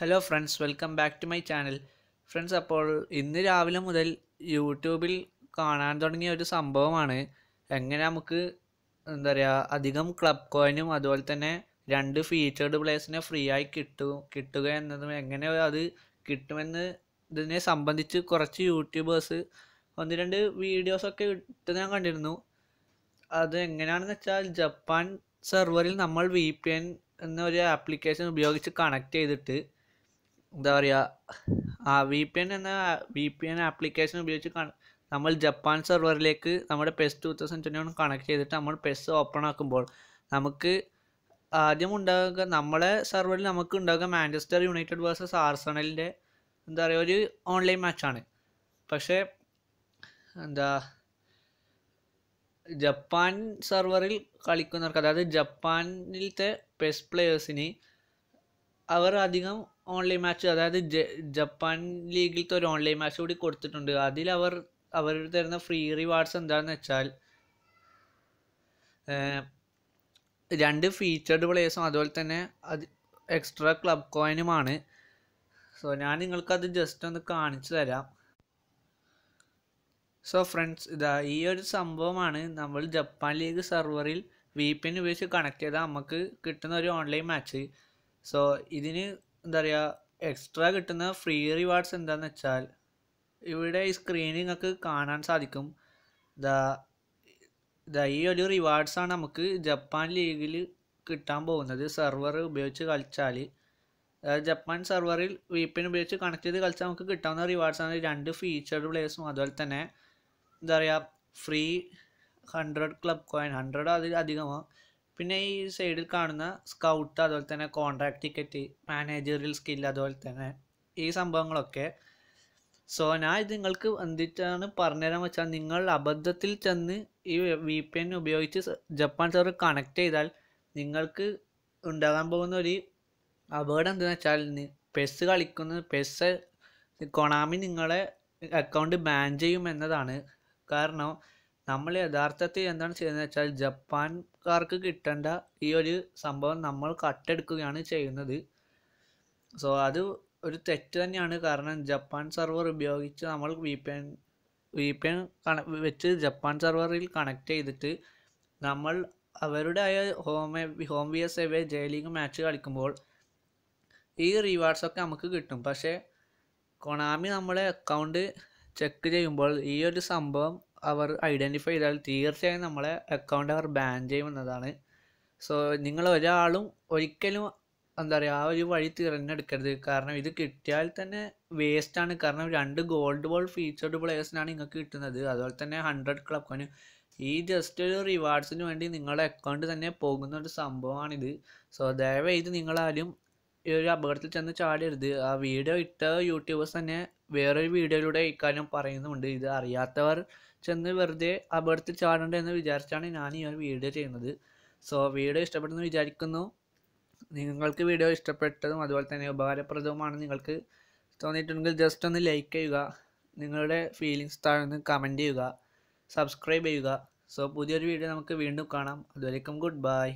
hello friends welcome back to my channel friends അപ്പോൾ ഇന്ന് രാവിലെ മുതൽ യൂട്യൂബിൽ കാണാൻ തുടങ്ങിയ ഒരു സംഭവമാണ് എങ്ങനെ നമുക്ക് എന്താ പറയുക അധികം ക്ലബ് കോയിനും അതുപോലെ തന്നെ രണ്ട് ഫീച്ചേർഡ് പ്ലേസിനെ ഫ്രീ ആയി കിട്ടും കിട്ടുക എന്നതും എങ്ങനെ അത് കിട്ടുമെന്ന് ഇതിനെ സംബന്ധിച്ച് കുറച്ച് യൂട്യൂബേഴ്സ് ഒന്ന് രണ്ട് വീഡിയോസൊക്കെ ഇട്ട് ഞാൻ കണ്ടിരുന്നു അത് എങ്ങനെയാണെന്ന് വെച്ചാൽ ജപ്പാൻ സെർവറിൽ നമ്മൾ വി പി എൻ എന്നൊരു ആപ്ലിക്കേഷൻ ഉപയോഗിച്ച് കണക്ട് ചെയ്തിട്ട് എന്താ പറയുക ആ വി പി എൻ എന്ന വി പി എൻ ആപ്ലിക്കേഷൻ ഉപയോഗിച്ച് നമ്മൾ ജപ്പാൻ സെർവറിലേക്ക് നമ്മുടെ PES two thousand twenty one connect ചെയ്തിട്ട് നമ്മൾ പെസ് ഓപ്പൺ e ആക്കുമ്പോൾ നമുക്ക് ആദ്യം ഉണ്ടാകുക നമ്മളെ സെർവറിൽ നമുക്ക് ഉണ്ടാകുക മാഞ്ചസ്റ്റർ യുണൈറ്റഡ് വേഴ്സസ് ആർസണലിൻ്റെ എന്താ പറയുക ഒരു ഓൺലൈൻ മാച്ചാണ് പക്ഷേ എന്താ ജപ്പാൻ സെർവറിൽ കളിക്കുന്നവർക്ക് അതായത് ജപ്പാനിലത്തെ പെസ് പ്ലെയേഴ്സിന് e അവർ അധികം ഓൺലൈൻ മാച്ച് അതായത് ജപ്പാൻ ലീഗിലത്തെ ഒരു ഓൺലൈൻ മാച്ച് കൂടി കൊടുത്തിട്ടുണ്ട് അതിൽ അവർ അവർ തരുന്ന ഫ്രീ റിവാർഡ്സ് എന്താണെന്ന് വെച്ചാൽ രണ്ട് ഫീച്ചേർഡ് പ്ലേയേഴ്സും അതുപോലെ തന്നെ അത് എക്സ്ട്രാ ക്ലബ് കോയിനുമാണ് സോ ഞാൻ നിങ്ങൾക്കത് ജസ്റ്റ് ഒന്ന് കാണിച്ചു തരാം സോ ഫ്രണ്ട്സ് ഇതാ ഈ ഒരു സംഭവമാണ് നമ്മൾ ജപ്പാൻ ലീഗ് സെർവറിൽ വി പി എൻ ഉപയോഗിച്ച് കണക്ട് ചെയ്താൽ നമുക്ക് കിട്ടുന്ന ഒരു ഓൺലൈൻ മാച്ച് സോ ഇതിന് എന്താ പറയുക എക്സ്ട്രാ കിട്ടുന്ന ഫ്രീ റിവാർഡ്സ് എന്താന്ന് വെച്ചാൽ ഇവിടെ ഈ സ്ക്രീനിൽ നിങ്ങൾക്ക് കാണാൻ സാധിക്കും ദാ ദാ ഈ ഒരു റിവാർഡ്സാണ് നമുക്ക് ജപ്പാൻ ലീഗിൽ കിട്ടാൻ പോകുന്നത് സെർവർ ഉപയോഗിച്ച് കളിച്ചാൽ അതായത് ജപ്പാൻ സെർവറിൽ വി പി എൻ ഉപയോഗിച്ച് കണക്ട് ചെയ്ത് കളിച്ചാൽ നമുക്ക് കിട്ടാവുന്ന റിവാർഡ്സ് ആണ് രണ്ട് ഫീച്ചേർഡ് പ്ലേഴ്സും അതുപോലെ തന്നെ എന്താ പറയുക free hundred club coin hundred അതിൽ അധികമോ പിന്നെ ഈ സൈഡിൽ കാണുന്ന സ്കൗട്ട് അതുപോലെ തന്നെ കോൺട്രാക്ട് ടിക്കറ്റ് മാനേജറിൽ സ്കിൽ അതുപോലെ തന്നെ ഈ സംഭവങ്ങളൊക്കെ സോ ഞാൻ ഇത് നിങ്ങൾക്ക് എന്തിട്ടാണ് പറഞ്ഞുതരാൻ വെച്ചാൽ നിങ്ങൾ അബദ്ധത്തിൽ ചെന്ന് ഈ വി പി എൻ ഉപയോഗിച്ച് ജപ്പാൻ സെർവർ കണക്ട് ചെയ്താൽ നിങ്ങൾക്ക് ഉണ്ടാകാൻ പോകുന്ന ഒരു അപകടം എന്താണെന്ന് വെച്ചാൽ പെസ് കളിക്കുന്ന പെസ് കൊണാമി നിങ്ങളെ അക്കൗണ്ട് ബാൻ ചെയ്യും എന്നതാണ് കാരണം നമ്മൾ യഥാർത്ഥത്തിൽ എന്താണ് ചെയ്യുന്നത് വെച്ചാൽ ജപ്പാൻകാർക്ക് കിട്ടേണ്ട ഈ ഒരു സംഭവം നമ്മൾ കട്ടെടുക്കുകയാണ് ചെയ്യുന്നത് സോ അത് ഒരു തെറ്റ് തന്നെയാണ് കാരണം ജപ്പാൻ സെർവർ ഉപയോഗിച്ച് നമ്മൾ V P N V P N കണ വെച്ച് ജപ്പാൻ സെർവറിൽ കണക്ട് ചെയ്തിട്ട് നമ്മൾ അവരുടെ ആയ home home V S away J league match കളിക്കുമ്പോൾ ഈ റിവാർഡ്സൊക്കെ നമുക്ക് കിട്ടും പക്ഷേ കൊണാമി നമ്മളെ അക്കൗണ്ട് ചെക്ക് ചെയ്യുമ്പോൾ ഈ ഒരു സംഭവം അവർ ഐഡൻറ്റിഫൈ ചെയ്താൽ തീർച്ചയായും നമ്മളെ അക്കൗണ്ട് അവർ ബാൻ ചെയ്യുമെന്നതാണ് സോ നിങ്ങൾ ഒരാളും ഒരിക്കലും എന്താ പറയുക ആ ഒരു വഴി തിരഞ്ഞെടുക്കരുത് കാരണം ഇത് കിട്ടിയാൽ തന്നെ വേസ്റ്റാണ് കാരണം രണ്ട് ഗോൾഡ് ബോൾ ഫീച്ചേർഡ് പ്ലെയേഴ്സിനാണ് നിങ്ങൾക്ക് കിട്ടുന്നത് അതുപോലെ തന്നെ ഹൺഡ്രഡ് ക്ലബ് കോയിന് ഈ ജസ്റ്റ് ഒരു റിവാർഡ്സിന് വേണ്ടി നിങ്ങളുടെ അക്കൗണ്ട് തന്നെ പോകുന്ന ഒരു സംഭവമാണിത് സോ ദയവായി ഇത് നിങ്ങളാരും ഈ ഒരു അപകടത്തിൽ ചെന്ന് ചാടരുത് ആ വീഡിയോ ഇട്ട യൂട്യൂബേഴ്സ് തന്നെ വേറൊരു വീഡിയോയിലൂടെ ഇക്കാര്യം പറയുന്നുമുണ്ട് ഇത് അറിയാത്തവർ ചെന്ന് വെറുതെ അപകടത്തിൽ ചാടണ്ട എന്ന് വിചാരിച്ചാണ് ഞാൻ ഈ ഒരു വീഡിയോ ചെയ്യുന്നത് സോ വീഡിയോ ഇഷ്ടപ്പെട്ടെന്ന് വിചാരിക്കുന്നു നിങ്ങൾക്ക് വീഡിയോ ഇഷ്ടപ്പെട്ടതും അതുപോലെ തന്നെ ഉപകാരപ്രദവുമാണ് നിങ്ങൾക്ക് തോന്നിയിട്ടുണ്ടെങ്കിൽ ജസ്റ്റ് ഒന്ന് ലൈക്ക് ചെയ്യുക നിങ്ങളുടെ ഫീലിങ്സ് താഴ്ന്ന് കമൻറ്റ് ചെയ്യുക സബ്സ്ക്രൈബ് ചെയ്യുക സോ പുതിയൊരു വീഡിയോ നമുക്ക് വീണ്ടും കാണാം അതുവരേക്കും ഗുഡ് ബൈ